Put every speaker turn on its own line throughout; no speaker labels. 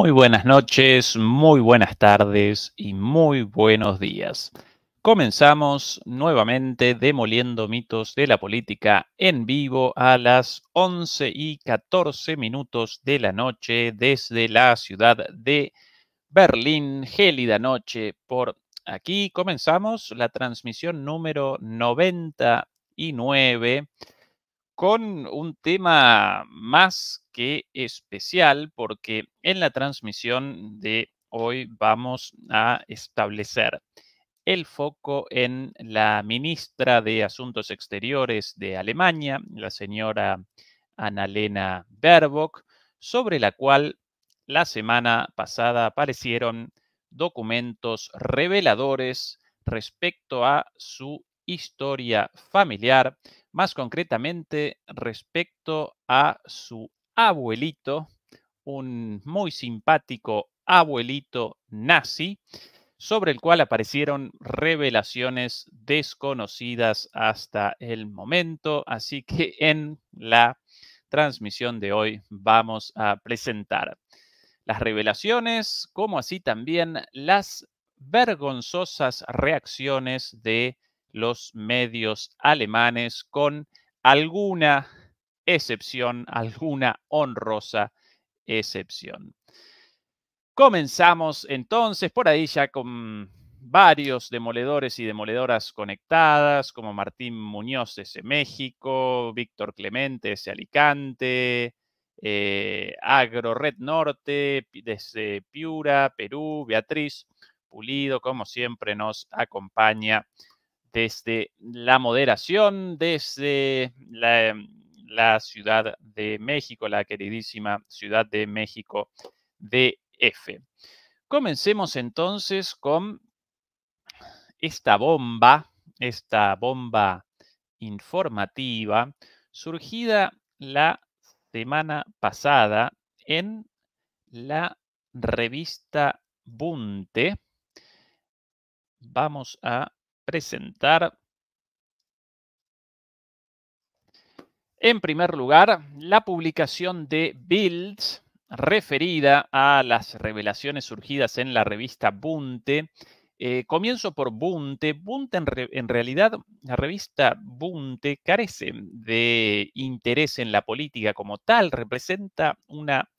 Muy buenas noches, muy buenas tardes y muy buenos días. Comenzamos nuevamente demoliendo mitos de la política en vivo a las 11 y 14 minutos de la noche desde la ciudad de Berlín, gélida noche por aquí. Comenzamos la transmisión número 99 con un tema más que especial porque en la transmisión de hoy vamos a establecer el foco en la ministra de Asuntos Exteriores de Alemania, la señora Annalena Baerbock, sobre la cual la semana pasada aparecieron documentos reveladores respecto a su historia familiar más concretamente respecto a su abuelito, un muy simpático abuelito nazi, sobre el cual aparecieron revelaciones desconocidas hasta el momento. Así que en la transmisión de hoy vamos a presentar las revelaciones, como así también las vergonzosas reacciones de los medios alemanes, con alguna excepción, alguna honrosa excepción. Comenzamos entonces por ahí ya con varios demoledores y demoledoras conectadas, como Martín Muñoz desde México, Víctor Clemente desde Alicante, eh, Agro Red Norte desde Piura, Perú, Beatriz Pulido, como siempre, nos acompaña desde la moderación, desde em, la, Ciudad de México, la queridísima Ciudad de México DF. Comencemos entonces con esta bomba, esta bomba informativa, surgida la semana pasada en la revista Bunte. Vamos a presentar. En primer lugar, la publicación de Bild referida a las revelaciones surgidas en la revista Bunte. Eh, comienzo por Bunte. Bunte, en, realidad, la revista Bunte carece de interés en la política como tal. Representa una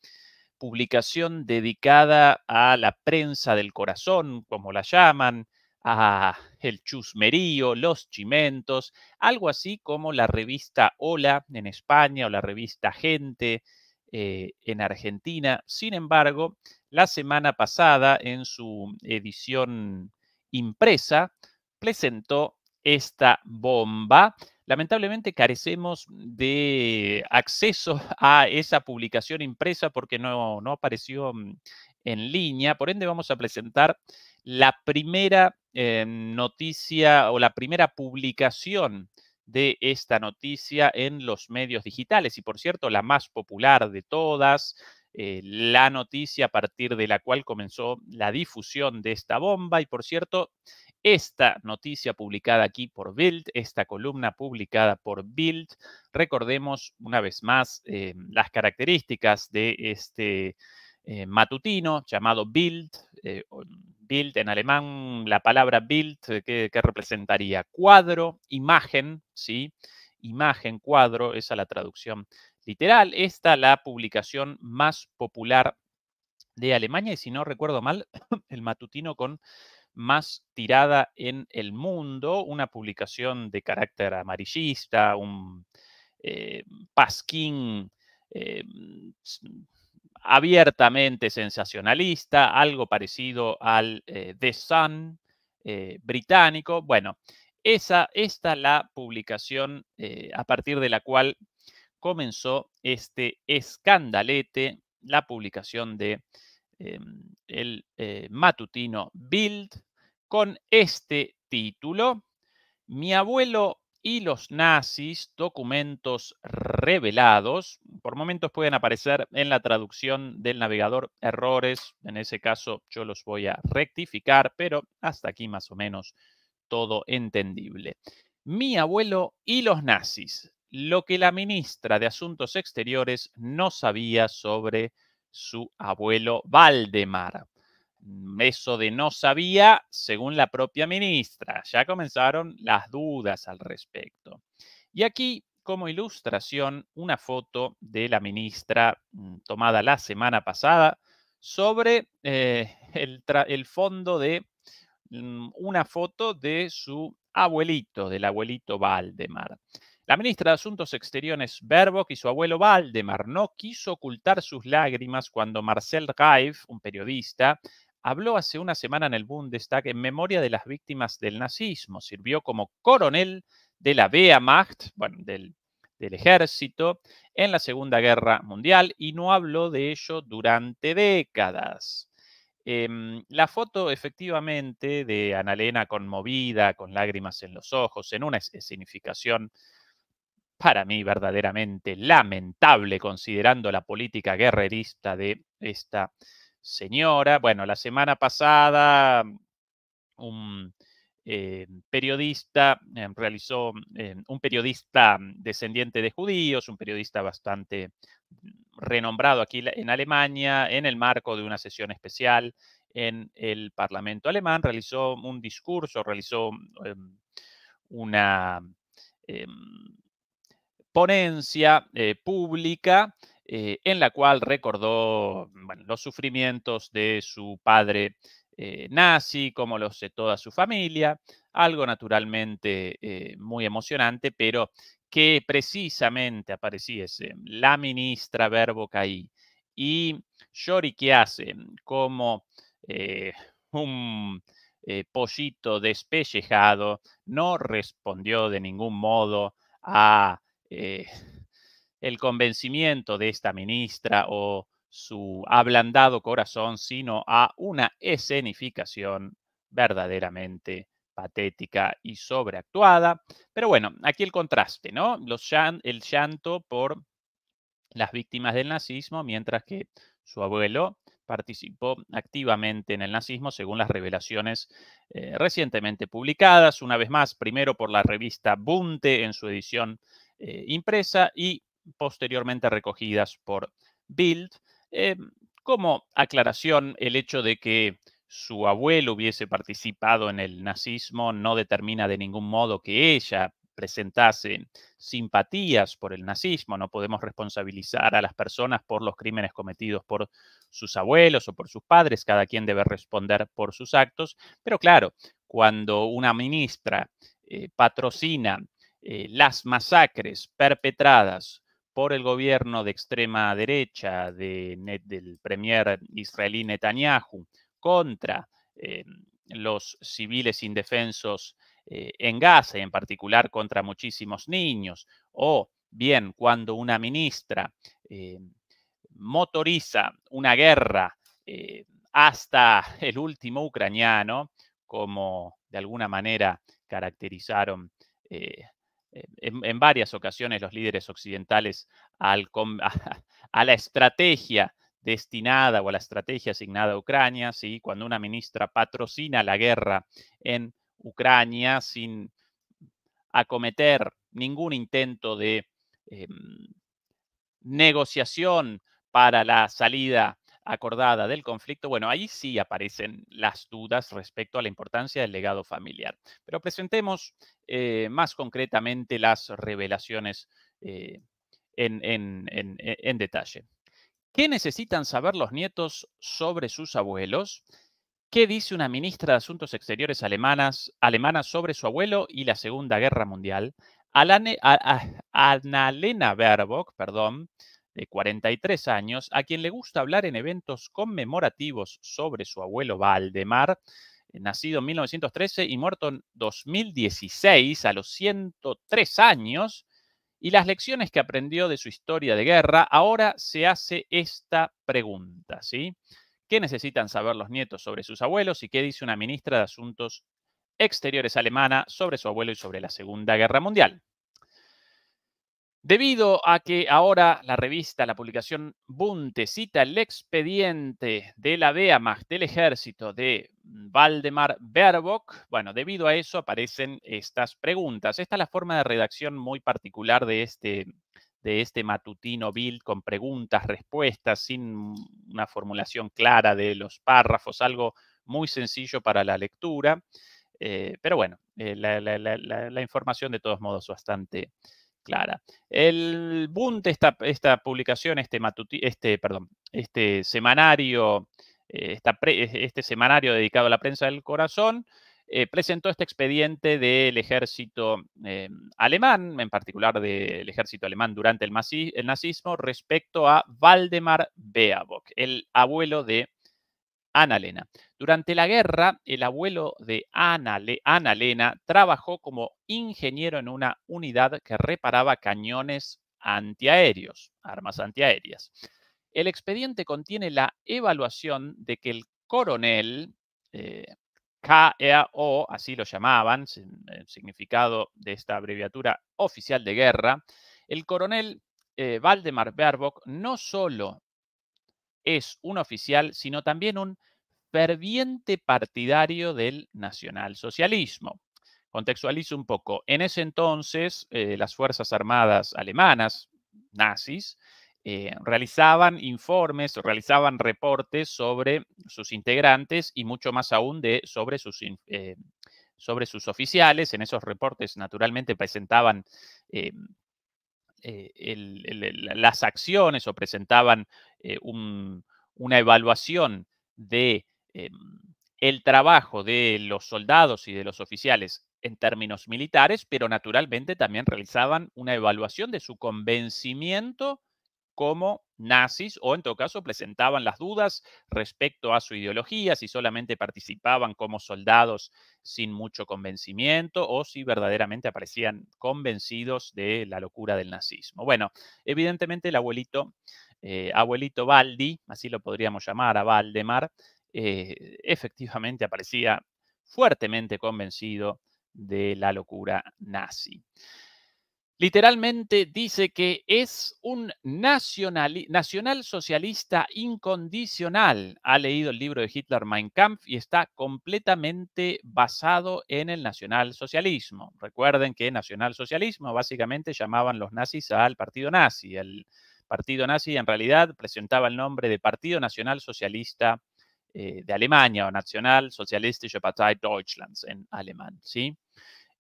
publicación dedicada a la prensa del corazón, como la llaman, a el chusmerío, los chimentos, algo así como la revista Hola en España o la revista Gente eh, en Argentina. Sin embargo, la semana pasada en su edición impresa presentó esta bomba. Lamentablemente carecemos de acceso a esa publicación impresa porque no, no apareció mm, en línea. Por ende, vamos a presentar la primera eh, noticia o la primera publicación de esta noticia en los medios digitales y por cierto la más popular de todas, eh, la noticia a partir de la cual comenzó la difusión de esta bomba y por cierto esta noticia publicada aquí por Bild, esta columna publicada por Bild, recordemos una vez más eh, las características de este eh, matutino llamado Bild. Eh, Bild en alemán, la palabra Bild, eh, que representaría? Cuadro, imagen, ¿sí? Imagen, cuadro, esa es la traducción literal. Esta la publicación más popular de Alemania y si no recuerdo mal, el matutino con más tirada en el mundo, una publicación de carácter amarillista, un pasquín abiertamente sensacionalista, algo parecido al eh, The Sun eh, británico. Bueno, esa, esta la publicación eh, a partir de la cual comenzó este escandalete, la publicación de em, el matutino Bild con este título. Mi abuelo y los nazis, documentos revelados. Por momentos pueden aparecer en la traducción del navegador errores, en ese caso yo los voy a rectificar, pero hasta aquí más o menos todo entendible. Mi abuelo y los nazis, lo que la ministra de Asuntos Exteriores no sabía sobre su abuelo Valdemar. Mm, eso de no sabía, según la propia ministra. Ya comenzaron las dudas al respecto. Y aquí, como ilustración, una foto de la ministra mm, tomada la semana pasada sobre eh, el, fondo de mm, una foto de su abuelito, del abuelito Valdemar. La ministra de Asuntos Exteriores Berbock, y su abuelo Valdemar no quiso ocultar sus lágrimas cuando Marcel Raif, un periodista, habló hace una semana en el Bundestag en memoria de las víctimas del nazismo. Sirvió como coronel de la Wehrmacht, bueno, del, ejército, en la Segunda Guerra Mundial y no habló de ello durante décadas. Em, la foto efectivamente de Analena conmovida, con lágrimas en los ojos, en una significación para mí verdaderamente lamentable considerando la política guerrerista de esta señora. Bueno, la semana pasada un eh, periodista eh, realizó, eh, un periodista descendiente de judíos, un periodista bastante renombrado aquí en Alemania, en el marco de una sesión especial en el Parlamento alemán, realizó un discurso, realizó em, una em, ponencia pública eh, en la cual recordó los sufrimientos de su padre eh, nazi, como los de toda su familia, algo naturalmente eh, muy emocionante, pero que precisamente apareciese la ministra Verbo Caí y que hace como un pollito despellejado, no respondió de ningún modo a el convencimiento de esta ministra o su ablandado corazón, sino a una escenificación verdaderamente patética y sobreactuada. Pero bueno, aquí el contraste, ¿no? el llanto por las víctimas del nazismo, mientras que su abuelo participó activamente en el nazismo, según las revelaciones eh, recientemente publicadas, una vez más, primero por la revista Bunte en su edición eh, impresa y posteriormente recogidas por Bild. Eh, como aclaración, el hecho de que su abuelo hubiese participado en el nazismo no determina de ningún modo que ella presentase simpatías por el nazismo. No podemos responsabilizar a las personas por los crímenes cometidos por sus abuelos o por sus padres. Cada quien debe responder por sus actos. Pero claro, cuando una ministra eh, patrocina eh, las masacres perpetradas por el gobierno de extrema derecha del premier israelí Netanyahu contra eh, los civiles indefensos eh, en Gaza, y en particular contra muchísimos niños, o bien cuando una ministra eh, motoriza una guerra hasta el último ucraniano, como de alguna manera caracterizaron eh, en, varias ocasiones los líderes occidentales al, a, la estrategia destinada o a la estrategia asignada a Ucrania, cuando una ministra patrocina la guerra en Ucrania sin acometer ningún intento de em, negociación para la salida acordada del conflicto, bueno, ahí sí aparecen las dudas respecto a la importancia del legado familiar. Pero presentemos eh, más concretamente las revelaciones eh, e, en, detalle. ¿Qué necesitan saber los nietos sobre sus abuelos? ¿Qué dice una ministra de Asuntos Exteriores alemanas, alemana sobre su abuelo y la Segunda Guerra Mundial? Annalena Baerbock, perdón, de 43 años, a quien le gusta hablar en eventos conmemorativos sobre su abuelo Valdemar, eh, nacido en 1913 y muerto en 2016 a los 103 años, y las lecciones que aprendió de su historia de guerra, ahora se hace esta pregunta, ¿sí? ¿Qué necesitan saber los nietos sobre sus abuelos y qué dice una ministra de Asuntos Exteriores alemana sobre su abuelo y sobre la Segunda Guerra Mundial? Debido a que ahora la revista, la publicación Bunte cita el expediente de la Wehrmacht del ejército de Valdemar Baerbock, bueno, debido a eso aparecen estas preguntas. Esta es la forma de redacción muy particular de este, de este matutino Bild con preguntas, respuestas, sin una formulación clara de los párrafos, algo muy sencillo para la lectura. Eh, pero bueno, eh, la, la información de todos modos bastante clara. El Bund, esta, publicación, este, este, este semanario, eh, este semanario dedicado a la prensa del corazón, eh, presentó este expediente del ejército eh, alemán, en particular del ejército alemán durante el, nazismo, respecto a Waldemar Beabock, el abuelo de Lena. Durante la guerra, el abuelo de Annalena trabajó como ingeniero en una unidad que reparaba cañones antiaéreos, armas antiaéreas. El expediente contiene la evaluación de que el coronel, eh, e o así lo llamaban, el eh, significado de esta abreviatura oficial de guerra, el coronel eh, Valdemar Berbock no solo es un oficial, sino también un ferviente partidario del nacionalsocialismo. Contextualizo un poco. En ese entonces, eh, las Fuerzas Armadas alemanas, nazis, eh, realizaban informes, realizaban reportes sobre sus integrantes y mucho más aún de, sobre, sus, eh, sobre sus oficiales. En esos reportes, naturalmente, presentaban eh, las acciones o presentaban eh, una evaluación de eh, el trabajo de los soldados y de los oficiales en términos militares, pero naturalmente también realizaban una evaluación de su convencimiento como nazis o en todo caso presentaban las dudas respecto a su ideología, si solamente participaban como soldados sin mucho convencimiento o si verdaderamente aparecían convencidos de la locura del nazismo. Bueno, evidentemente el abuelito, eh, abuelito Baldi, así lo podríamos llamar a Valdemar, eh, efectivamente aparecía fuertemente convencido de la locura nazi literalmente dice que es un nacional, nacional socialista incondicional. Ha leído el libro de Hitler Mein Kampf y está completamente basado en el nacionalsocialismo. Recuerden que nacionalsocialismo básicamente llamaban los nazis al partido nazi. El partido nazi en realidad presentaba el nombre de Partido Nacional Socialista eh, de Alemania o Nacional Partei Deutschlands en alemán, ¿sí?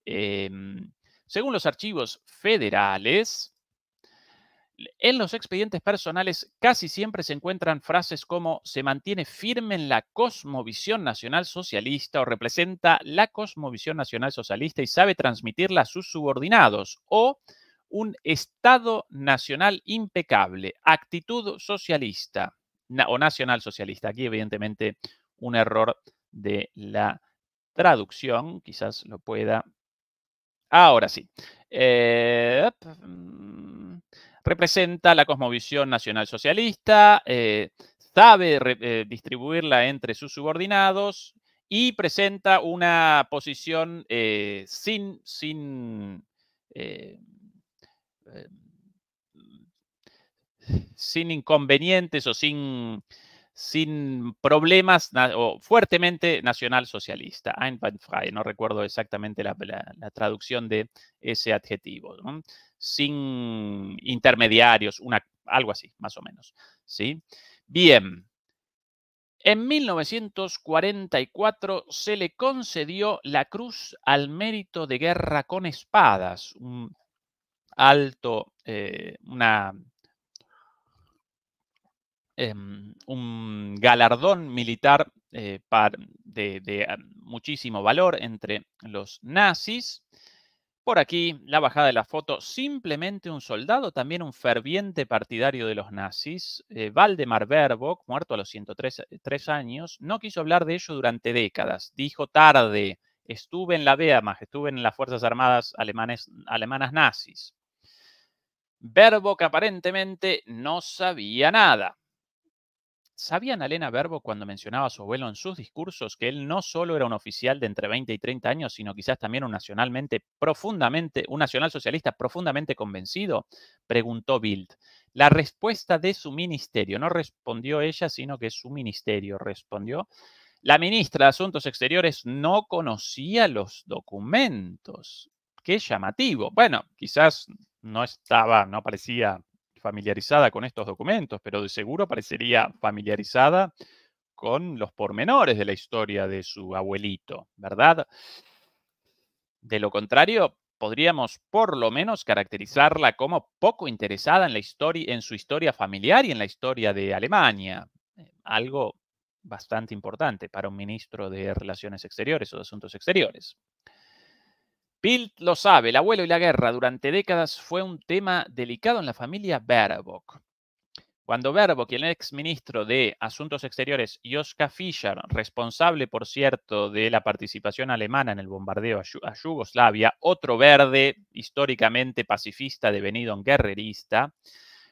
Em, según los archivos federales, en los expedientes personales casi siempre se encuentran frases como se mantiene firme en la cosmovisión nacional socialista o representa la cosmovisión nacional socialista y sabe transmitirla a sus subordinados o un Estado nacional impecable, actitud socialista o nacional socialista. Aquí evidentemente un error de la traducción, quizás lo pueda Ahora sí. Eh, mm, representa la cosmovisión nacional socialista, eh, sabe eh, distribuirla entre sus subordinados y presenta una posición sin, sin sin inconvenientes o sin sin problemas o fuertemente nacionalsocialista, Einwandfrei, no recuerdo exactamente la, traducción de ese adjetivo, sin intermediarios, una, algo así, más o menos. ¿sí? Bien, en 1944 se le concedió la Cruz al Mérito de Guerra con Espadas, un alto, eh, una Em, un galardón militar eh, de, ah, muchísimo valor entre los nazis. Por aquí, la bajada de la foto, simplemente un soldado, también un ferviente partidario de los nazis, eh, Valdemar Verbock, muerto a los 103 eh, años, no quiso hablar de ello durante décadas. Dijo tarde, estuve en la Wehrmacht, estuve en las Fuerzas Armadas alemanas nazis. Verbock aparentemente no sabía nada. ¿Sabían Alena Verbo cuando mencionaba a su abuelo en sus discursos que él no solo era un oficial de entre 20 y 30 años, sino quizás también un nacionalmente profundamente, un nacionalsocialista profundamente convencido? preguntó Bild. La respuesta de su ministerio, no respondió ella, sino que su ministerio respondió. La ministra de Asuntos Exteriores no conocía los documentos. Qué llamativo. Bueno, quizás no estaba, no parecía familiarizada con estos documentos, pero de seguro parecería familiarizada con los pormenores de la historia de su abuelito, ¿verdad? De lo contrario, podríamos por lo menos caracterizarla como poco interesada en, la en su historia familiar y en la historia de Alemania. Eh, algo bastante importante para un ministro de Relaciones Exteriores o de Asuntos Exteriores. Pilt lo sabe, el abuelo y la guerra durante décadas fue un tema delicado en la familia Baerbock. Cuando Baerbock y el ex ministro de Asuntos Exteriores, Joska Fischer, responsable, por cierto, de la participación alemana en el bombardeo a, Yugoslavia, otro verde históricamente pacifista devenido en guerrerista,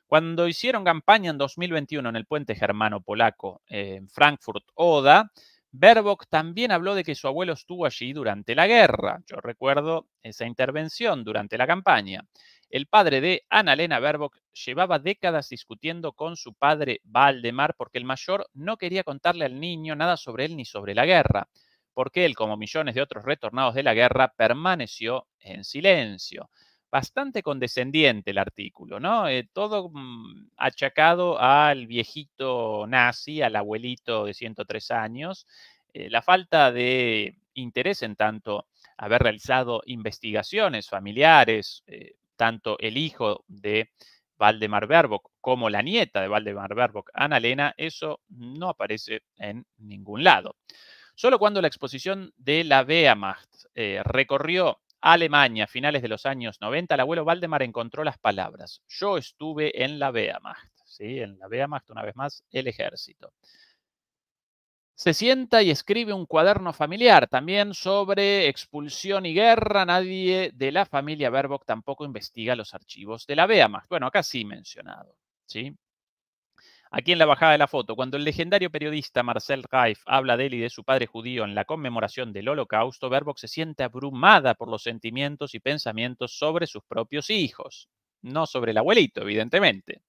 cuando hicieron campaña en 2021 en el puente germano-polaco eh, en Frankfurt-Oda, Berbock también habló de que su abuelo estuvo allí durante la guerra. Yo recuerdo esa intervención durante la campaña. El padre de Annalena Berbock llevaba décadas discutiendo con su padre Valdemar porque el mayor no quería contarle al niño nada sobre él ni sobre la guerra, porque él, como millones de otros retornados de la guerra, permaneció en silencio bastante condescendiente el artículo, ¿no? Eh, todo mm, achacado al viejito nazi, al abuelito de 103 años, eh, la falta de interés en tanto haber realizado investigaciones familiares, eh, tanto el hijo de Valdemar Berbock como la nieta de Valdemar Berbock, Ana Lena, eso no aparece en ningún lado. Solo cuando la exposición de la Wehrmacht recorrió Alemania, finales de los años 90, el abuelo Valdemar encontró las palabras. Yo estuve en la Wehrmacht, ¿sí? en la Wehrmacht, una vez más, el ejército. Se sienta y escribe un cuaderno familiar también sobre expulsión y guerra. Nadie de la familia Verbock tampoco investiga los archivos de la Wehrmacht. Bueno, acá sí mencionado. ¿sí? Aquí en la bajada de la foto, cuando el legendario periodista Marcel Reif habla de él y de su padre judío en la conmemoración del Holocausto, Baerbock se siente abrumada por los sentimientos y pensamientos sobre sus propios hijos, no sobre el abuelito, evidentemente.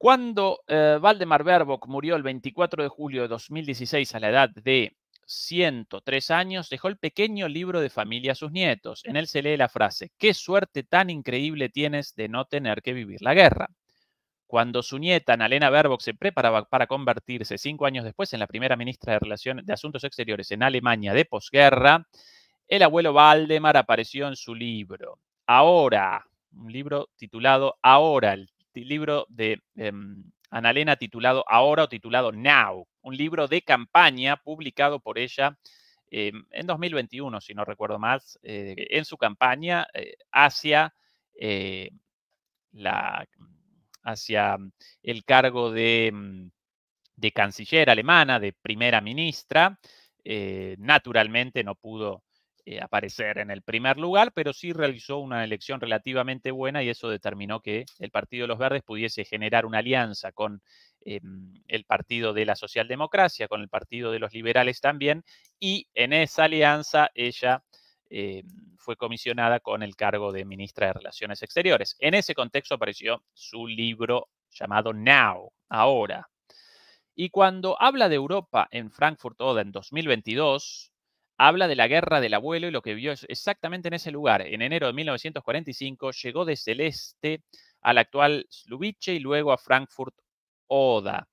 Cuando eh, Valdemar Baerbock murió el 24 de julio de 2016 a la edad de 103 años, dejó el pequeño libro de familia a sus nietos. En él se lee la frase, qué suerte tan increíble tienes de no tener que vivir la guerra. Cuando su nieta, Annalena Baerbock, se preparaba para convertirse cinco años después en la primera ministra de, Asuntos Exteriores en Alemania de posguerra, el abuelo Valdemar apareció en su libro. Ahora, un libro titulado Ahora, el libro de em, Analena titulado Ahora o titulado Now, un libro de campaña publicado por ella em, en 2021, si no recuerdo más, eh, en su campaña eh, hacia eh, la hacia mm, el cargo mm, de, canciller alemana, de primera ministra. Eh, naturalmente no pudo eh, aparecer en el primer lugar, pero sí realizó una elección relativamente buena y eso determinó que el Partido de los Verdes pudiese generar una alianza con eh, mm, el Partido de la Socialdemocracia, con el Partido de los Liberales también, y en esa alianza ella eh, fue comisionada con el cargo de ministra de Relaciones Exteriores. En ese contexto apareció su libro llamado Now, ahora. Y cuando habla de Europa en Frankfurt Oda en 2022, habla de la guerra del abuelo y lo que vio exactamente en ese lugar. En enero de 1945 llegó desde el este al actual Slubice y luego a Frankfurt Oda.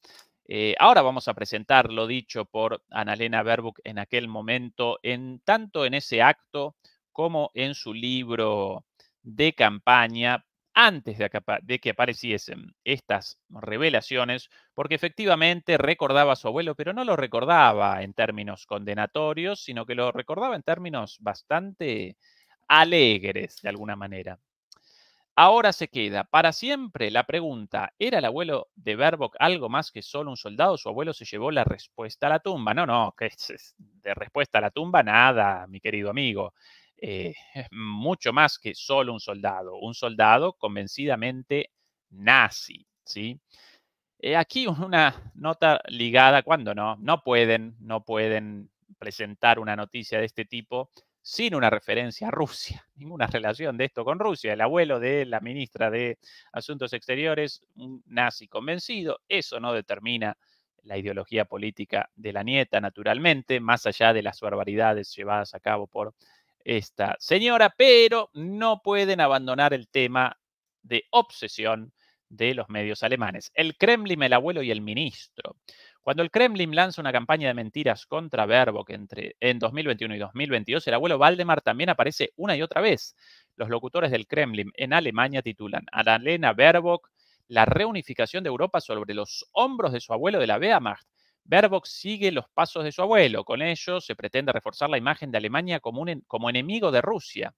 Eh, ahora vamos a presentar lo dicho por Annalena Baerbock en aquel momento, en, tanto en ese acto como en su libro de campaña, antes de que apareciesen estas revelaciones, porque efectivamente recordaba a su abuelo, pero no lo recordaba en términos condenatorios, sino que lo recordaba en términos bastante alegres, de alguna manera. Ahora se queda para siempre la pregunta, ¿era el abuelo de Verbock algo más que solo un soldado? Su abuelo se llevó la respuesta a la tumba. No, no, de respuesta a la tumba nada, mi querido amigo. Eh, mucho más que solo un soldado, un soldado convencidamente nazi, ¿sí? Eh, aquí una nota ligada, cuando no, no pueden, no pueden presentar una noticia de este tipo sin una referencia a Rusia, ninguna relación de esto con Rusia. El abuelo de la ministra de Asuntos Exteriores, un nazi convencido, eso no determina la ideología política de la nieta, naturalmente, más allá de las barbaridades llevadas a cabo por esta señora, pero no pueden abandonar el tema de obsesión de los medios alemanes. El Kremlin, el abuelo y el ministro. Cuando el Kremlin lanza una campaña de mentiras contra Verbo, entre en 2021 y 2022 el abuelo Valdemar también aparece una y otra vez. Los locutores del Kremlin en Alemania titulan a lena Baerbock la reunificación de Europa sobre los hombros de su abuelo de la Wehrmacht. Baerbock sigue los pasos de su abuelo. Con ello se pretende reforzar la imagen de Alemania como, como enemigo de Rusia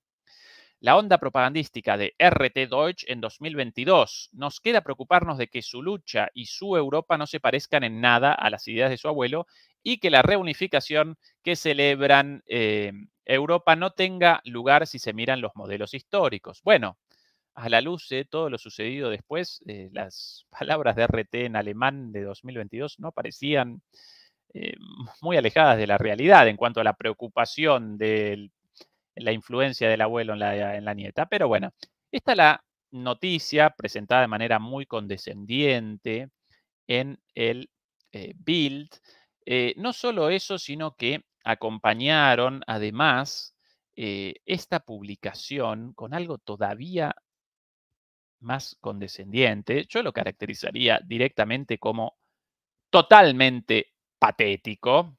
la onda propagandística de RT Deutsch en 2022. Nos queda preocuparnos de que su lucha y su Europa no se parezcan en nada a las ideas de su abuelo y que la reunificación que celebran em, Europa no tenga lugar si se miran los modelos históricos. Bueno, a la luz de todo lo sucedido después, eh, las palabras de RT en alemán de 2022 no parecían eh, muy alejadas de la realidad en cuanto a la preocupación del la influencia del abuelo en la, nieta. Pero bueno, esta es la noticia presentada de manera muy condescendiente en el Build. Eh, Bild. Eh, no solo eso, sino que acompañaron además eh, esta publicación con algo todavía más condescendiente. Yo lo caracterizaría directamente como totalmente patético,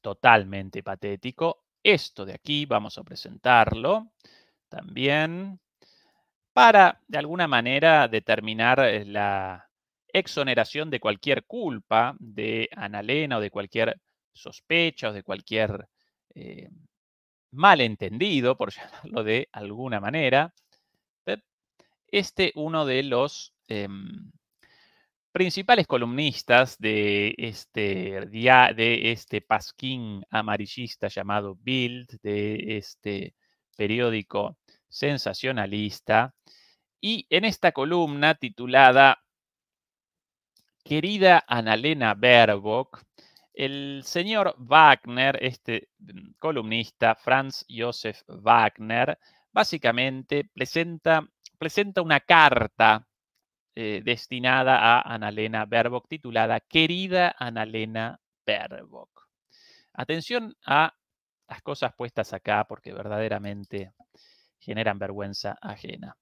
totalmente patético, esto de aquí vamos a presentarlo también para, de alguna manera, determinar eh, la exoneración de cualquier culpa de Analena o de cualquier sospecha o de cualquier eh, malentendido, por llamarlo de alguna manera. ¿eh? Este uno de los... Em, principales columnistas de este, de este pasquín amarillista llamado Bild, de este periódico sensacionalista. Y en esta columna titulada Querida Analena Baerbock, el señor Wagner, este columnista, Franz Josef Wagner, básicamente presenta, presenta una carta eh, destinada a Analena Berbock titulada Querida Analena Baerbock. Atención a las cosas puestas acá porque verdaderamente generan vergüenza ajena.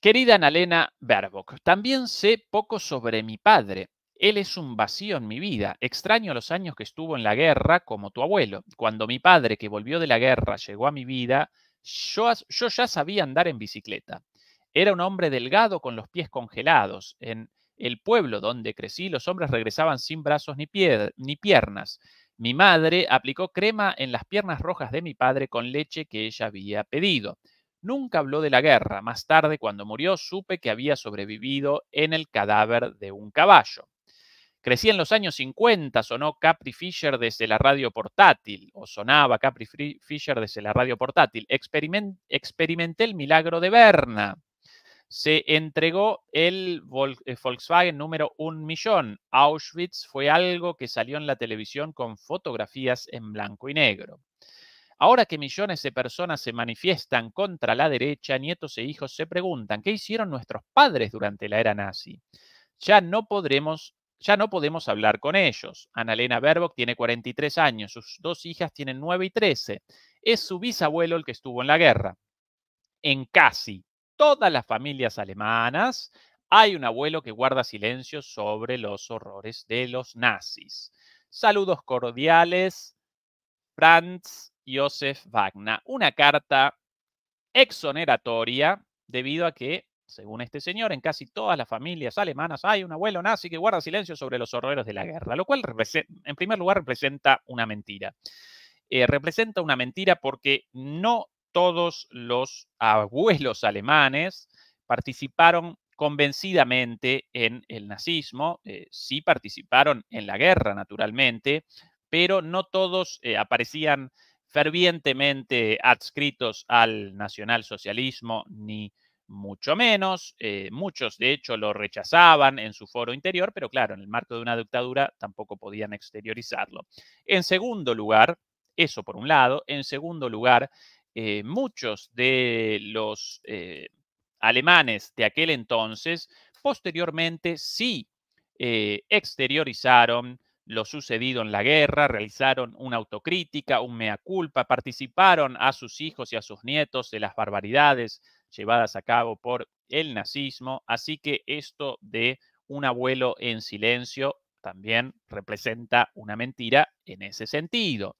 Querida Analena Berbock, también sé poco sobre mi padre. Él es un vacío en mi vida. Extraño los años que estuvo en la guerra como tu abuelo. Cuando mi padre, que volvió de la guerra, llegó a mi vida, yo ya sabía andar en bicicleta. Era un hombre delgado con los pies congelados. En el pueblo donde crecí, los hombres regresaban sin brazos ni, piernas. Mi madre aplicó crema en las piernas rojas de mi padre con leche que ella había pedido. Nunca habló de la guerra. Más tarde, cuando murió, supe que había sobrevivido en el cadáver de un caballo. Crecí en los años 50, sonó Capri Fisher desde la radio portátil, o sonaba Capri Fisher desde la radio portátil. experimenté el milagro de Berna se entregó el eh, Volkswagen número un millón. Auschwitz fue algo que salió en la televisión con fotografías en blanco y negro. Ahora que millones de personas se manifiestan contra la derecha, nietos e hijos se preguntan qué hicieron nuestros padres durante la era nazi. Ya no podremos ya no podemos hablar con ellos. Annalena Baerbock tiene 43 años, sus dos hijas tienen 9 y 13. Es su bisabuelo el que estuvo en la guerra. En casi todas las familias alemanas hay un abuelo que guarda silencio sobre los horrores de los nazis. Saludos cordiales, Franz Josef Wagner. Una carta exoneratoria debido a que, según este señor, en casi todas las familias alemanas hay un abuelo nazi que guarda silencio sobre los horrores de la guerra, lo cual en primer lugar representa una mentira. Eh, representa una mentira porque no todos los abuelos alemanes participaron convencidamente en el nazismo, eh, sí participaron en la guerra, naturalmente, pero no todos eh, aparecían fervientemente adscritos al nacionalsocialismo, ni mucho menos. Eh, muchos, de hecho, lo rechazaban en su foro interior, pero claro, en el marco de una dictadura tampoco podían exteriorizarlo. En segundo lugar, eso por un lado. En segundo lugar, eh, muchos de los eh, alemanes de aquel entonces posteriormente sí eh, exteriorizaron lo sucedido en la guerra, realizaron una autocrítica, un mea culpa, participaron a sus hijos y a sus nietos de las barbaridades llevadas a cabo por el nazismo, así que esto de un abuelo en silencio también representa una mentira en ese sentido.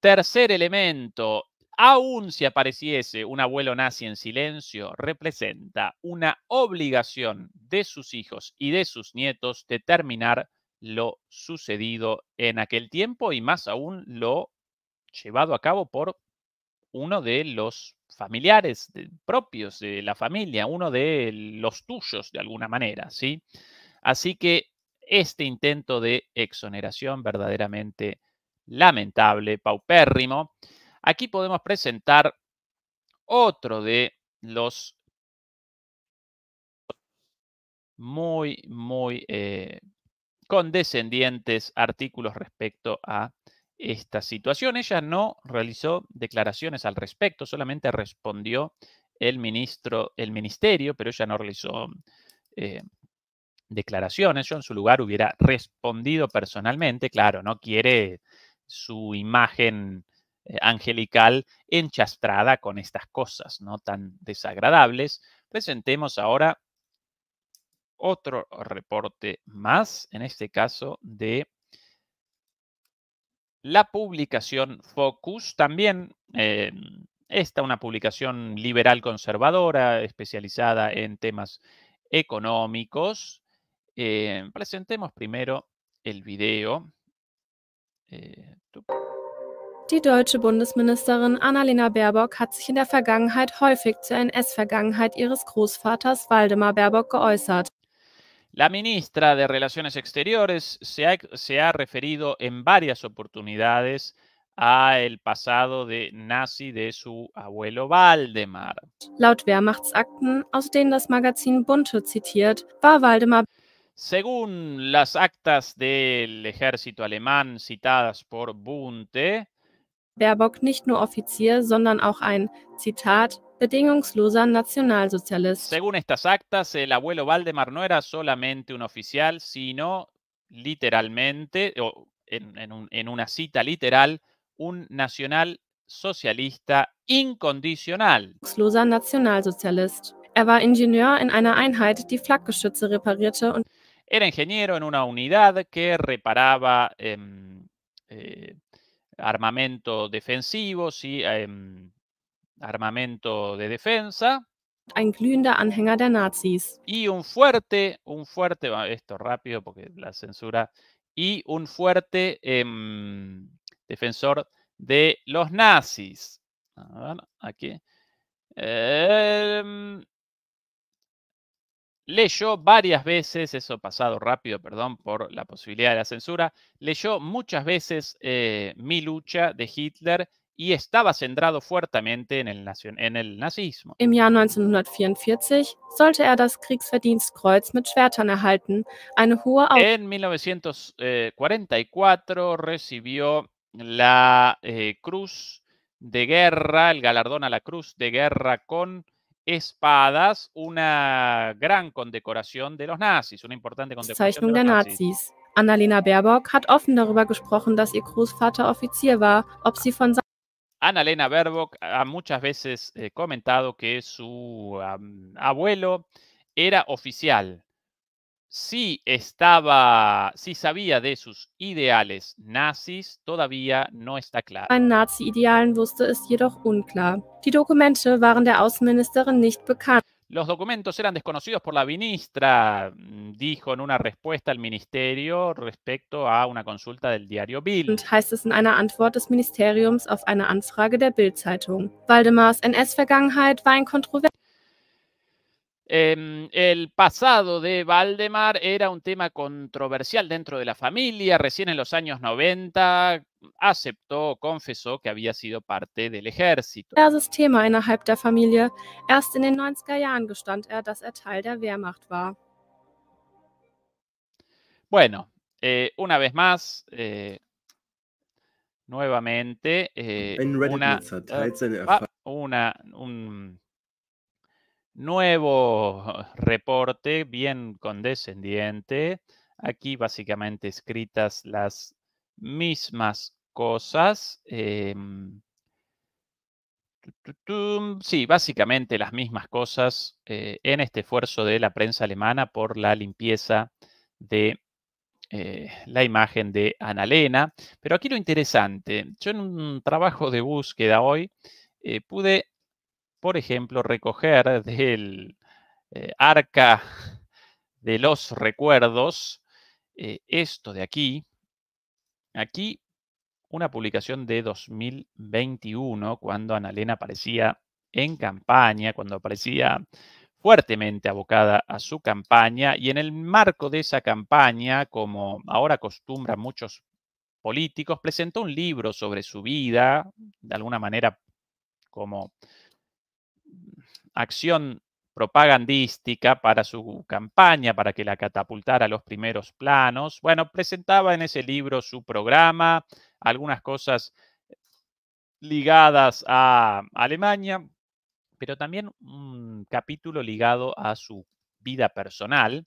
Tercer elemento, Aún si apareciese un abuelo nazi en silencio, representa una obligación de sus hijos y de sus nietos determinar lo sucedido en aquel tiempo y más aún lo llevado a cabo por uno de los familiares propios de la familia, uno de los tuyos de alguna manera, ¿sí? Así que este intento de exoneración verdaderamente lamentable, paupérrimo, Aquí podemos presentar otro de los muy, muy eh, condescendientes artículos respecto a esta situación. Ella no realizó declaraciones al respecto, solamente respondió el ministro, el ministerio, pero ella no realizó eh, declaraciones. Yo en su lugar hubiera respondido personalmente, claro, no quiere su imagen eh, angelical enchastrada con estas cosas no tan desagradables. Presentemos ahora otro reporte más, en este caso de la publicación Focus, también eh, esta una publicación liberal conservadora especializada en temas económicos. Eh, presentemos primero el video. Eh,
Die deutsche Bundesministerin Annalena Baerbock hat sich in der Vergangenheit häufig zur NS-Vergangenheit ihres Großvaters Waldemar Baerbock geäußert.
La ministra de Relaciones Exteriores se ha, se ha referido en varias oportunidades a el pasado de Nazi de su abuelo Waldemar.
Laut Wehrmachtsakten, aus denen das Magazin Bunte zitiert, war Waldemar
Según las actas del ejército alemán citadas por Bunte,
Baerbock nicht nur Offizier, sondern auch ein, Zitat, bedingungsloser Nationalsozialist.
Según estas actas, el abuelo Valdemar no era solamente un oficial, sino literalmente, o en, en, un, en una cita literal, un nacionalsozialista incondicional.
Bedingungsloser Nationalsozialist. Er war Ingenieur in einer Einheit, die Flakgeschütze reparierte und.
Era ingeniero en una unidad que reparaba. Eh, eh, armamento defensivo, sí, em, armamento de defensa. Ah, un glühender Anhänger der Nazis. Y un fuerte, un fuerte, esto rápido porque la censura, y un fuerte em, defensor de los nazis. aquí. Em, Leyó varias veces, eso pasado rápido, perdón por la posibilidad de la censura, leyó muchas veces eh, Mi lucha de Hitler y estaba centrado fuertemente en el, en el nazismo.
en 1944 sollte er das Kriegsverdienstkreuz mit Schwertern erhalten, eine En
1944 eh, recibió la eh, Cruz de Guerra, el galardón a la Cruz de Guerra con espadas, una gran condecoración de los nazis, una importante condecoración de los nazis. nazis.
Annalena Baerbock hat offen darüber gesprochen, dass ihr Großvater Offizier war, ob sie von
Annalena Baerbock ha muchas veces eh, comentado que su abuelo era oficial sí estaba, sí sabía de sus ideales nazis, todavía no está klar. An Nazi-Idealen
wusste es jedoch unklar. Die Dokumente waren der Außenministerin nicht bekannt.
Los documentos eran desconocidos por la ministra, mm, dijo en una respuesta al ministerio respecto a una consulta del diario Bild. Und heißt
es in einer Antwort des Ministeriums auf eine Anfrage der Bild-Zeitung. Waldemars NS-Vergangenheit war ein kontrovers.
Em, el pasado de Valdemar era un tema controversial dentro de la familia. Recién en los años 90 aceptó, confesó que había sido parte del ejército. Bueno, eh, una vez más, eh, nuevamente, eh, una, ah, una, un, nuevo reporte bien condescendiente. Aquí básicamente escritas las mismas cosas. Em, sí, básicamente las mismas cosas eh, en este esfuerzo de la prensa alemana por la limpieza de eh, la imagen de Analena. Pero aquí lo interesante, yo en un trabajo de búsqueda hoy eh, pude por ejemplo, recoger del eh, arca de los recuerdos eh, esto de aquí. Aquí una publicación de 2021, cuando Analena aparecía en campaña, cuando aparecía fuertemente abocada a su campaña y en el marco de esa campaña, como ahora acostumbran muchos políticos, presentó un libro sobre su vida, de alguna manera como acción propagandística para su campaña, para que la catapultara a los primeros planos. Bueno, presentaba en ese libro su programa, algunas cosas ligadas a Alemania, pero también un capítulo ligado a su vida personal,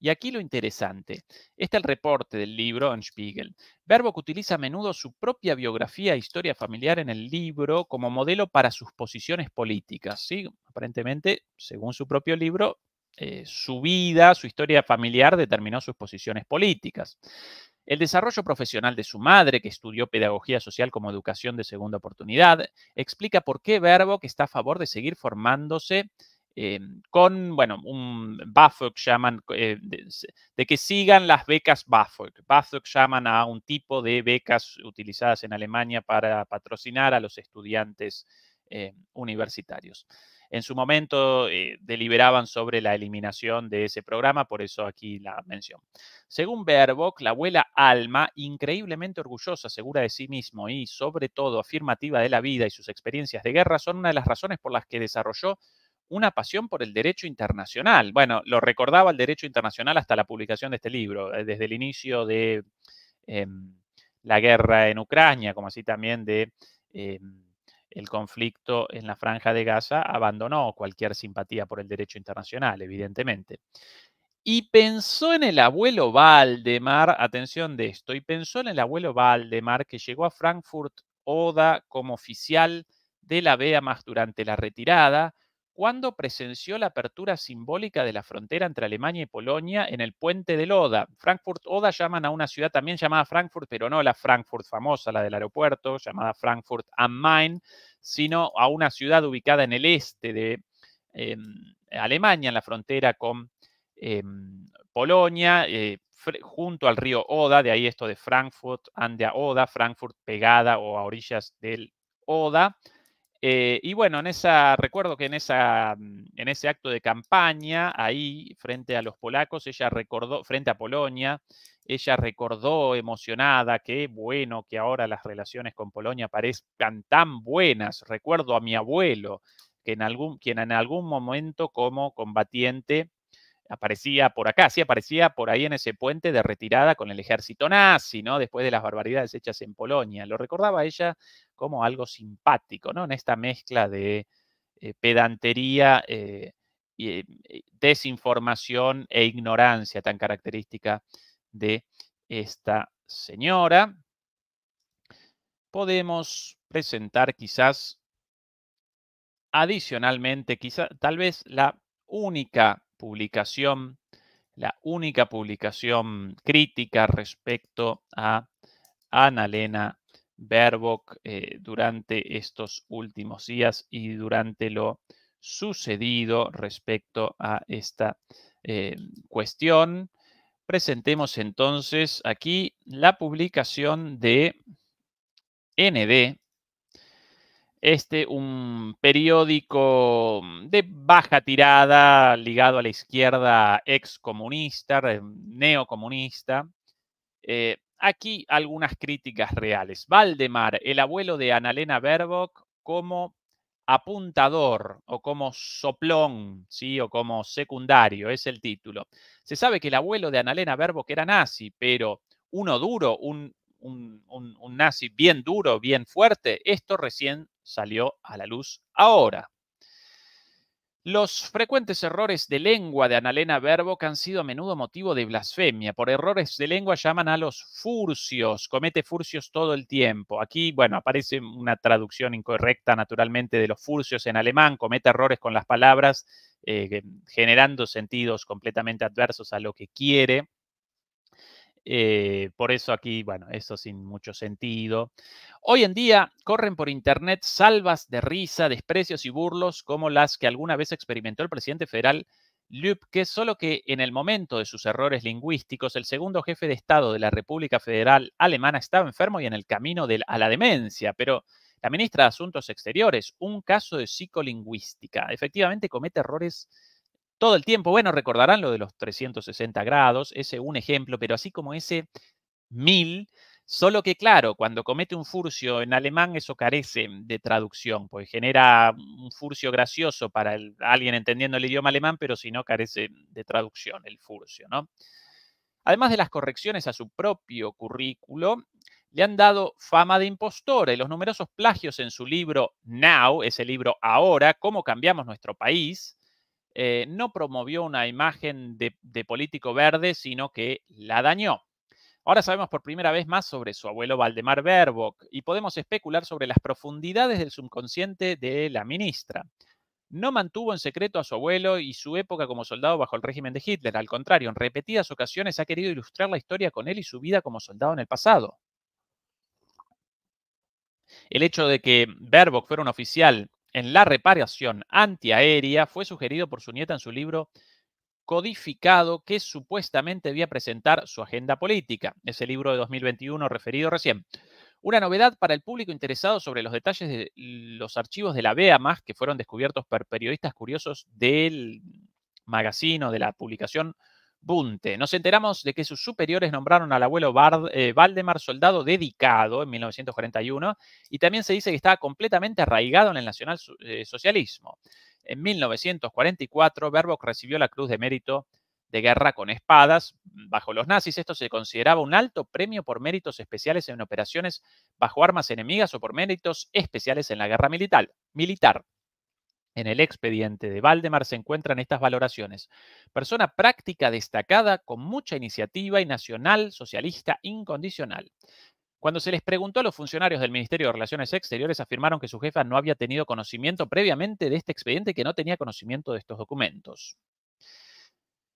y aquí lo interesante. Está el reporte del libro en Spiegel. Verbo que utiliza a menudo su propia biografía e historia familiar en el libro como modelo para sus posiciones políticas. ¿sí? Aparentemente, según su propio libro, eh, su vida, su historia familiar determinó sus posiciones políticas. El desarrollo profesional de su madre, que estudió pedagogía social como educación de segunda oportunidad, explica por qué Verbo que está a favor de seguir formándose Em, con, bueno, un BAföG llaman, eh, de, que sigan las becas BAföG. BAföG llaman a un tipo de becas utilizadas en Alemania para patrocinar a los estudiantes eh, universitarios. En su momento eh, deliberaban sobre la eliminación de ese programa, por eso aquí la mención. Según Baerbock, la abuela Alma, increíblemente orgullosa, segura de sí mismo y sobre todo afirmativa de la vida y sus experiencias de guerra, son una de las razones por las que desarrolló una pasión por el derecho internacional. Bueno, lo recordaba el derecho internacional hasta la publicación de este libro, eh, desde el inicio de em, la guerra en Ucrania, como así también de em, el conflicto en la franja de Gaza, abandonó cualquier simpatía por el derecho internacional, evidentemente. Y pensó en el abuelo Valdemar, atención de esto, y pensó en el abuelo Valdemar que llegó a Frankfurt Oda como oficial de la más durante la retirada, cuando presenció la apertura simbólica de la frontera entre Alemania y Polonia en el puente del Oda. Frankfurt-Oda llaman a una ciudad también llamada Frankfurt, pero no la Frankfurt famosa, la del aeropuerto, llamada Frankfurt am Main, sino a una ciudad ubicada en el este de em, Alemania, en la frontera con em, Polonia, eh, junto al río Oda, de ahí esto de Frankfurt, a Oda, Frankfurt pegada o a orillas del Oda. Eh, y bueno, en esa, recuerdo que en, esa, mm, en ese acto de campaña, ahí, frente a los polacos, ella recordó, frente a Polonia, ella recordó emocionada que bueno que ahora las relaciones con Polonia parezcan tan buenas. Recuerdo a mi abuelo, que en algún, quien en algún momento como combatiente aparecía por acá, sí, aparecía por ahí en ese puente de retirada con el ejército nazi, ¿no? Después de las barbaridades hechas en Polonia. Lo recordaba ella como algo simpático, ¿no? En esta mezcla de eh, pedantería, eh, eh, desinformación e ignorancia tan característica de esta señora. Podemos presentar quizás adicionalmente, quizá, tal vez la única publicación, la única publicación crítica respecto a Ana Lena eh, durante estos últimos días y durante lo sucedido respecto a esta eh, cuestión. Presentemos entonces aquí la publicación de ND este, un periódico mm, de baja tirada ligado a la izquierda excomunista, neocomunista. Eh, aquí algunas críticas reales. Valdemar, el abuelo de Annalena Baerbock, como apuntador o como soplón, ¿sí? o como secundario, es el título. Se sabe que el abuelo de Annalena Baerbock era nazi, pero uno duro, un nazi bien duro, bien fuerte, esto recién salió a la luz ahora. Los frecuentes errores de lengua de Analena Verbo que han sido a menudo motivo de blasfemia. Por errores de lengua llaman a los furcios, comete furcios todo el tiempo. Aquí, bueno, aparece una traducción incorrecta naturalmente de los furcios en alemán, comete errores con las palabras, eh, generando sentidos completamente adversos a lo que quiere. Eh, por eso aquí, bueno, eso sin mucho sentido. Hoy en día corren por Internet salvas de risa, desprecios y burlos como las que alguna vez experimentó el presidente federal Lübke, solo que en el momento de sus errores lingüísticos, el segundo jefe de Estado de la República Federal Alemana estaba enfermo y en el camino a la demencia, pero la ministra de Asuntos Exteriores, un caso de psicolingüística, efectivamente comete errores todo el tiempo. Bueno, recordarán lo de los 360 grados, ese un ejemplo, pero así como ese mil, solo que claro, cuando comete un furcio en alemán eso carece de traducción, pues genera un furcio gracioso para alguien entendiendo el idioma alemán, pero si no carece de traducción el furcio, ¿no? Además de las correcciones a su propio currículo, le han dado fama de impostor y los numerosos plagios en su libro Now, ese libro Ahora, cómo cambiamos nuestro país, eh, no promovió una imagen de, político verde, sino que la dañó. Ahora sabemos por primera vez más sobre su abuelo Valdemar Berbock y podemos especular sobre las profundidades del subconsciente de la ministra. No mantuvo en secreto a su abuelo y su época como soldado bajo el régimen de Hitler. Al contrario, en repetidas ocasiones ha querido ilustrar la historia con él y su vida como soldado en el pasado. El hecho de que Berbock fuera un oficial en la reparación antiaérea fue sugerido por su nieta en su libro codificado que supuestamente debía presentar su agenda política, ese libro de 2021 referido recién. Una novedad para el público interesado sobre los detalles de los archivos de la BEA más que fueron descubiertos por periodistas curiosos del magazine de la publicación Bunte. Nos enteramos de que sus superiores nombraron al abuelo eh, Valdemar soldado dedicado en 1941 y también se dice que estaba completamente arraigado en el nacionalsocialismo. Eh, en 1944, Berbock recibió la Cruz de Mérito de Guerra con Espadas. Bajo los nazis esto se consideraba un alto premio por méritos especiales en operaciones bajo armas enemigas o por méritos especiales en la guerra militar. militar. En el expediente de Valdemar se encuentran estas valoraciones. Persona práctica destacada, con mucha iniciativa y nacional, socialista, incondicional. Cuando se les preguntó a los funcionarios del Ministerio de Relaciones Exteriores, afirmaron que su jefa no había tenido conocimiento previamente de este expediente y que no tenía conocimiento de estos documentos.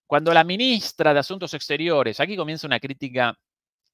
Cuando la ministra de Asuntos Exteriores, aquí comienza una crítica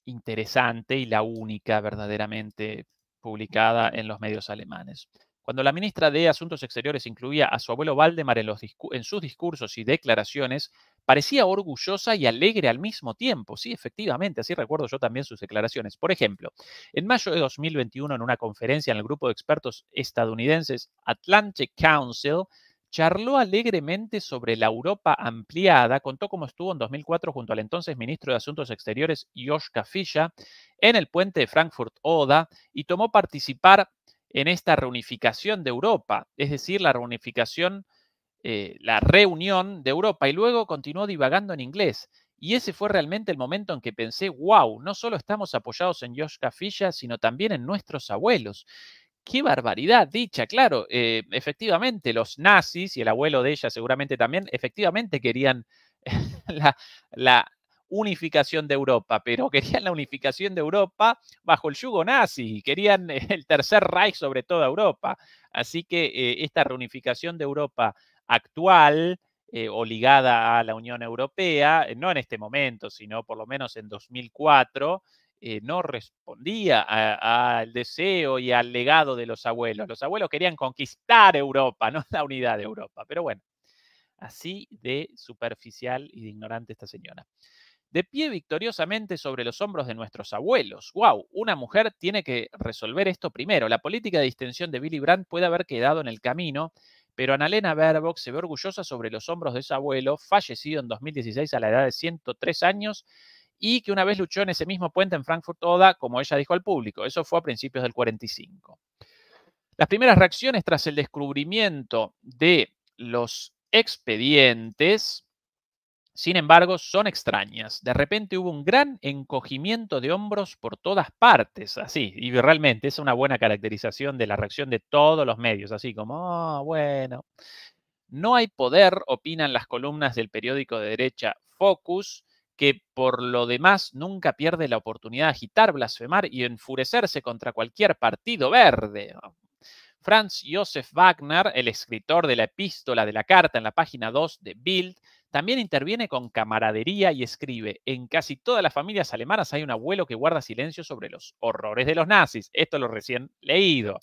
interesante y la única verdaderamente publicada en los medios alemanes. Cuando la ministra de Asuntos Exteriores incluía a su abuelo Valdemar en, sus discursos y declaraciones, parecía orgullosa y alegre al mismo tiempo. Sí, efectivamente, así recuerdo yo también sus declaraciones. Por ejemplo, en mayo de 2021, en una conferencia en el grupo de expertos estadounidenses Atlantic Council, charló alegremente sobre la Europa ampliada, contó cómo estuvo en 2004 junto al entonces ministro de Asuntos Exteriores, Joschka Fischer, en el puente de Frankfurt-Oda y tomó participar en esta reunificación de Europa, es decir, la reunificación, eh, la reunión de Europa, y luego continuó divagando en inglés. Y ese fue realmente el momento en que pensé, wow, no solo estamos apoyados en Josh Fischer, sino también en nuestros abuelos. Qué barbaridad dicha, claro, eh, efectivamente los nazis y el abuelo de ella seguramente también, efectivamente querían la, la, unificación de Europa, pero querían la unificación de Europa bajo el yugo nazi, querían el tercer Reich sobre toda Europa. Así que eh, esta reunificación de Europa actual eh, o ligada a la Unión Europea, eh, no en este momento, sino por lo menos en 2004, no respondía al deseo y al legado de los abuelos. Los abuelos querían conquistar Europa, no la unidad de Europa. Pero bueno, así de superficial y de ignorante esta señora de pie victoriosamente sobre los hombros de nuestros abuelos. ¡Wow! Una mujer tiene que resolver esto primero. La política de distensión de Billy Brandt puede haber quedado en el camino, pero Annalena Baerbock se ve orgullosa sobre los hombros de su abuelo, fallecido en 2016 a la edad de 103 años, y que una vez luchó en ese mismo puente en Frankfurt Oda, como ella dijo al público. Eso fue a principios del 45. Las primeras reacciones tras el descubrimiento de los expedientes sin embargo, son extrañas. De repente hubo un gran encogimiento de hombros por todas partes, así. Y realmente es una buena caracterización de la reacción de todos los medios, así como, oh, bueno. No hay poder, opinan las columnas del periódico de derecha Focus, que por lo demás nunca pierde la oportunidad de agitar, blasfemar y enfurecerse contra cualquier partido verde. Franz Josef Wagner, el escritor de la epístola de la carta en la página 2 de Bild, también interviene con camaradería y escribe, en casi todas las familias alemanas hay un abuelo que guarda silencio sobre los horrores de los nazis. Esto lo recién leído.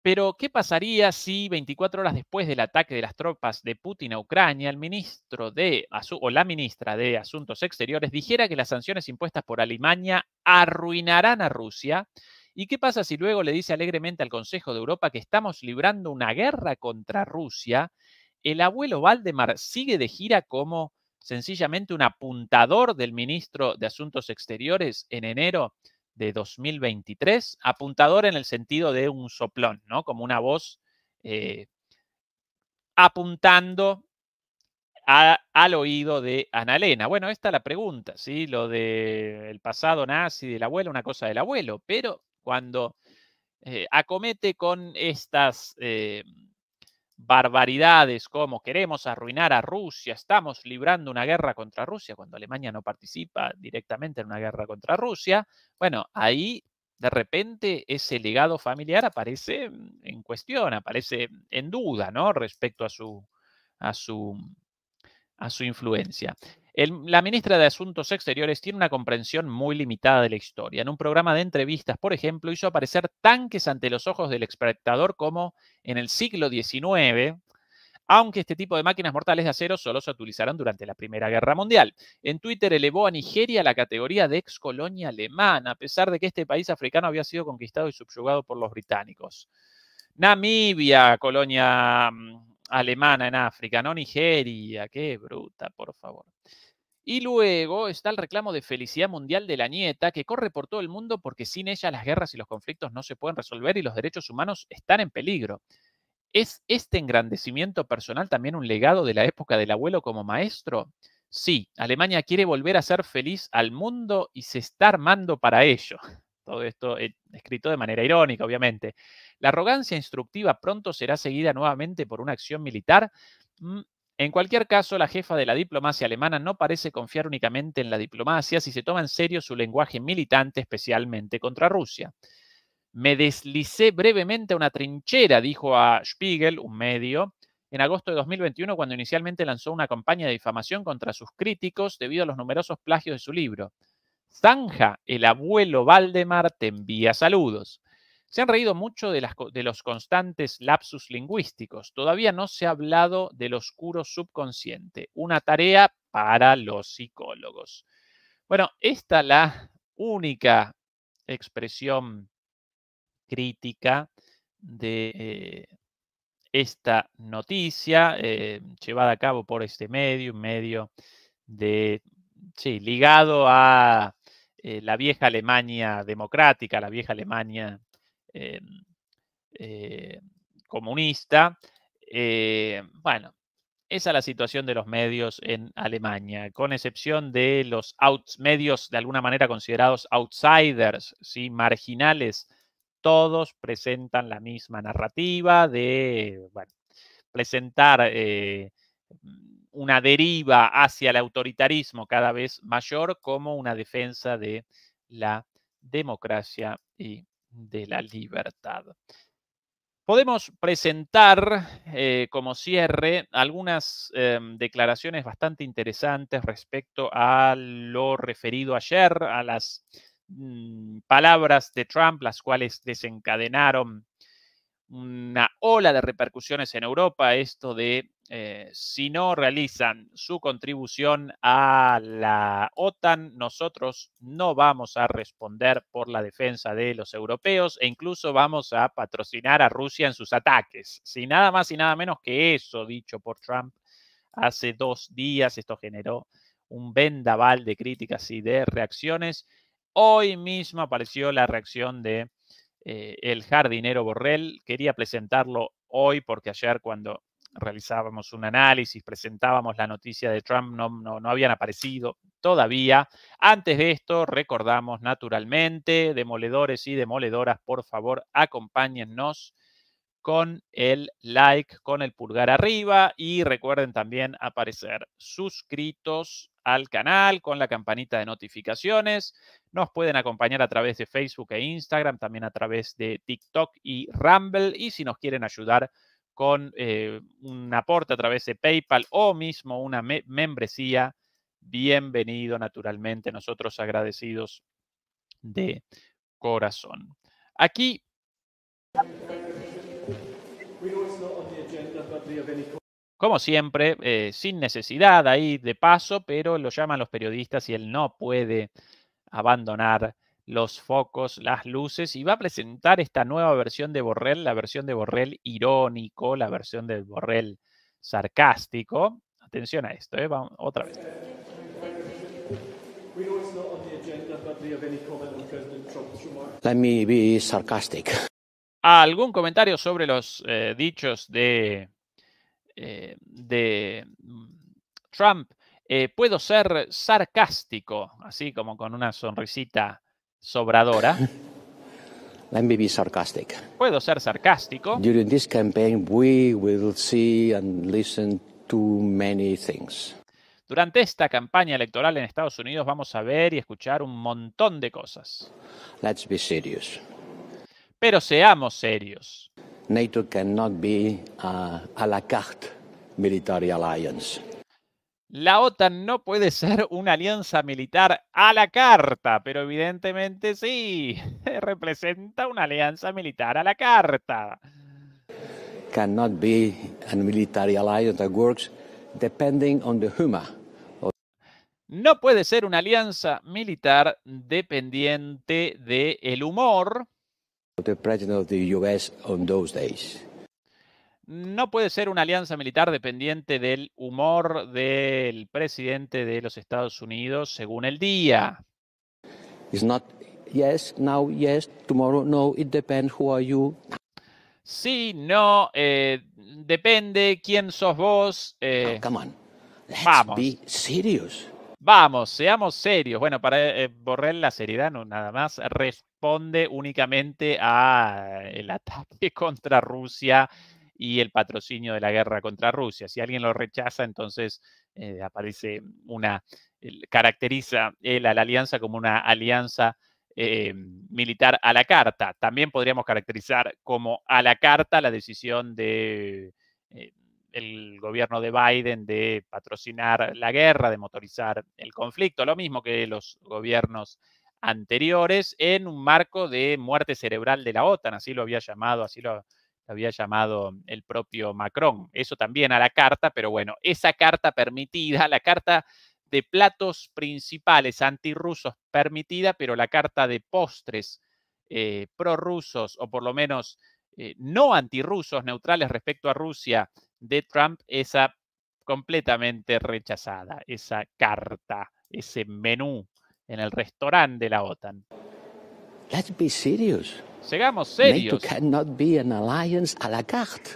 Pero, ¿qué pasaría si 24 horas después del ataque de las tropas de Putin a Ucrania, el ministro de, o la ministra de Asuntos Exteriores dijera que las sanciones impuestas por Alemania arruinarán a Rusia? ¿Y qué pasa si luego le dice alegremente al Consejo de Europa que estamos librando una guerra contra Rusia el abuelo Valdemar sigue de gira como sencillamente un apuntador del ministro de Asuntos Exteriores en enero de 2023, apuntador en el sentido de un soplón, ¿no? Como una voz eh, apuntando al oído de Analena. Bueno, esta es la pregunta, ¿sí? Lo del pasado nazi del abuelo, una cosa del abuelo, pero cuando eh, acomete con estas... Eh, barbaridades como queremos arruinar a Rusia, estamos librando una guerra contra Rusia cuando Alemania no participa directamente en una guerra contra Rusia, bueno, ahí de repente ese legado familiar aparece en cuestión, aparece en duda, ¿no? Respecto a su, a su, a su influencia la ministra de Asuntos Exteriores tiene una comprensión muy limitada de la historia. En un programa de entrevistas, por ejemplo, hizo aparecer tanques ante los ojos del espectador como en el siglo XIX, aunque este tipo de máquinas mortales de acero solo se utilizaron durante la Primera Guerra Mundial. En Twitter elevó a Nigeria a la categoría de ex colonia alemana, a pesar de que este país africano había sido conquistado y subyugado por los británicos. Namibia, colonia mm, alemana en África, no Nigeria, qué bruta, por favor. Y luego está el reclamo de felicidad mundial de la nieta, que corre por todo el mundo porque sin ella las guerras y los conflictos no se pueden resolver y los derechos humanos están en peligro. ¿Es este engrandecimiento personal también un legado de la época del abuelo como maestro? Sí, Alemania quiere volver a ser feliz al mundo y se está armando para ello. Todo esto eh, escrito de manera irónica, obviamente. La arrogancia instructiva pronto será seguida nuevamente por una acción militar. Mm, en cualquier caso, la jefa de la diplomacia alemana no parece confiar únicamente en la diplomacia si se toma en serio su lenguaje militante, especialmente contra Rusia. Me deslicé brevemente a una trinchera, dijo a Spiegel, un medio, en agosto de 2021 cuando inicialmente lanzó una campaña de difamación contra sus críticos debido a los numerosos plagios de su libro. Zanja, el abuelo Valdemar te envía saludos. Se han reído mucho de, los constantes lapsus lingüísticos. Todavía no se ha hablado del oscuro subconsciente, una tarea para los psicólogos. Bueno, esta es la única expresión crítica de eh, esta noticia eh, llevada a cabo por este medio, un medio de, sí, ligado a eh, la vieja Alemania democrática, la vieja Alemania eh, eh, comunista. bueno, esa es la situación de los medios en Alemania, con excepción de los medios de alguna manera considerados outsiders, ¿sí? marginales. Todos presentan la misma narrativa de bueno, presentar una deriva hacia el autoritarismo cada vez mayor como una defensa de la democracia y de la libertad. Podemos presentar eh, como cierre algunas em, declaraciones bastante interesantes respecto a lo referido ayer, a las mm, palabras de Trump, las cuales desencadenaron una ola de repercusiones en Europa, esto de eh, si no realizan su contribución a la OTAN, nosotros no vamos a responder por la defensa de los europeos e incluso vamos a patrocinar a Rusia en sus ataques. Si nada más y nada menos que eso dicho por Trump hace dos días, esto generó un vendaval de críticas y de reacciones. Hoy mismo apareció la reacción de eh, el jardinero Borrell. Quería presentarlo hoy porque ayer cuando realizábamos un análisis, presentábamos la noticia de Trump, no, no, no, habían aparecido todavía. Antes de esto, recordamos naturalmente, demoledores y demoledoras, por favor, acompáñennos con el like, con el pulgar arriba y recuerden también aparecer suscritos al canal con la campanita de notificaciones. Nos pueden acompañar a través de Facebook e Instagram, también a través de TikTok y Rumble. Y si nos quieren ayudar con eh, un aporte a través de PayPal o mismo una membresía, bienvenido naturalmente. Nosotros agradecidos de corazón. Aquí como siempre, eh, sin necesidad ahí de paso, pero lo llaman los periodistas y él no puede abandonar los focos, las luces, y va a presentar esta nueva versión de Borrell, la versión de Borrell irónico, la versión de Borrell sarcástico. Atención a esto, eh, Vamos, otra vez. ¿Algún comentario sobre los eh, dichos de eh, de mm, Trump, eh, puedo ser sarcástico, así como con una sonrisita sobradora.
Let me sarcastic.
Puedo ser sarcástico. During this
campaign we will see and listen to many
things. Durante esta campaña electoral en Estados Unidos vamos a ver y escuchar un montón de cosas.
Let's be serious.
Pero seamos serios.
NATO cannot be uh, a la carte military alliance.
La OTAN no puede ser una alianza militar a la carta, pero evidentemente sí, representa una alianza militar a la carta. No puede ser una alianza militar dependiente del humor
the president of the US on those days.
No puede ser una alianza militar dependiente del humor del presidente de los Estados Unidos según el día.
It's not yes, now yes, tomorrow no, it depends who are you.
Sí, no, eh, depende quién sos vos. Eh, oh, come on, let's vamos. be
serious.
Vamos, seamos serios. Bueno, para Borrell, eh, eh, borrar la seriedad, nada más responde únicamente al eh, ataque contra Rusia y el patrocinio de la guerra contra Rusia. Si alguien lo rechaza, entonces aparece una, caracteriza a la alianza como una alianza militar a la carta. También podríamos caracterizar como a la carta la decisión de el gobierno de Biden de patrocinar la guerra, de motorizar el conflicto, lo mismo que los gobiernos anteriores en un marco de muerte cerebral de la OTAN, así lo había llamado, así lo había llamado el propio Macron. Eso también a la carta, pero bueno, esa carta permitida, la carta de platos principales antirrusos permitida, pero la carta de postres eh, prorrusos o por lo menos eh, no antirrusos, neutrales respecto a Rusia, de Trump, esa completamente rechazada, esa carta, ese menú en el restaurante de la OTAN.
Let's be serious.
Seamos serios.
NATO be an alliance à la carte.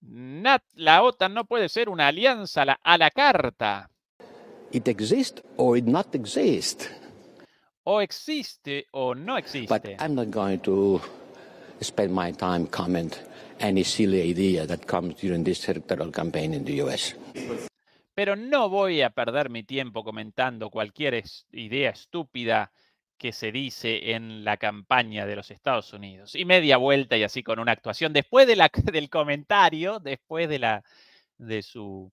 Nat, la OTAN no puede ser una alianza a la, carta.
It exists or it not exist. O existe o no existe. But I'm not going to spend my time comment
pero no voy a perder mi tiempo comentando cualquier idea estúpida que se dice en la campaña de los Estados Unidos. Y media vuelta y así con una actuación. Después del comentario, después de, la, de su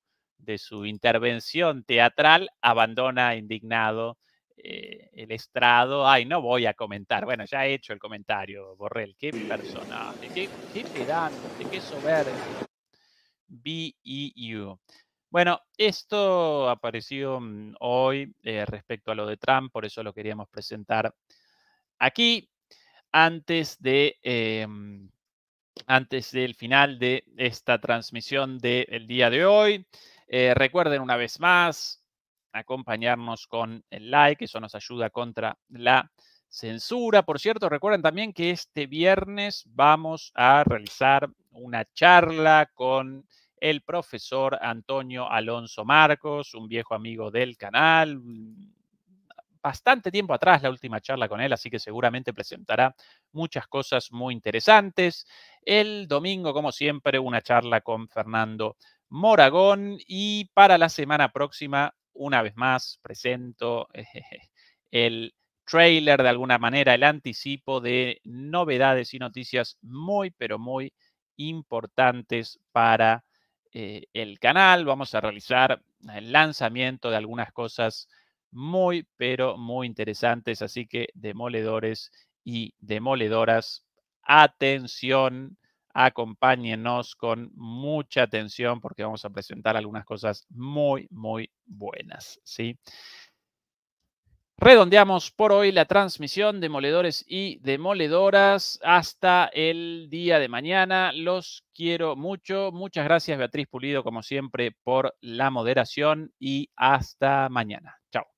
intervención teatral, abandona indignado eh, el estrado, ay, no voy a comentar, bueno, ya he hecho el comentario, Borrell, qué personaje, qué, qué pedante, qué soberbio. BEU. Bueno, esto apareció mm, hoy eh, respecto a lo de Trump, por eso lo queríamos presentar aquí antes de eh, mm, antes del final de esta transmisión del día de hoy. recuerden una vez más, acompañarnos con el like, eso nos ayuda contra la censura. Por cierto, recuerden también que este viernes vamos a realizar una charla con el profesor Antonio Alonso Marcos, un viejo amigo del canal. Mm, bastante tiempo atrás la última charla con él, así que seguramente presentará muchas cosas muy interesantes. El domingo, como siempre, una charla con Fernando Moragón y para la semana próxima una vez más presento eh, el trailer, de alguna manera, el anticipo de novedades y noticias muy, pero muy importantes para eh, el canal. Vamos a realizar el lanzamiento de algunas cosas muy, pero muy interesantes. Así que demoledores y demoledoras, atención acompáñenos con mucha atención porque vamos a presentar algunas cosas muy, muy buenas, ¿sí? Redondeamos por hoy la transmisión de moledores y demoledoras hasta el día de mañana. Los quiero mucho. Muchas gracias Beatriz Pulido como siempre por la moderación y hasta mañana. Chao.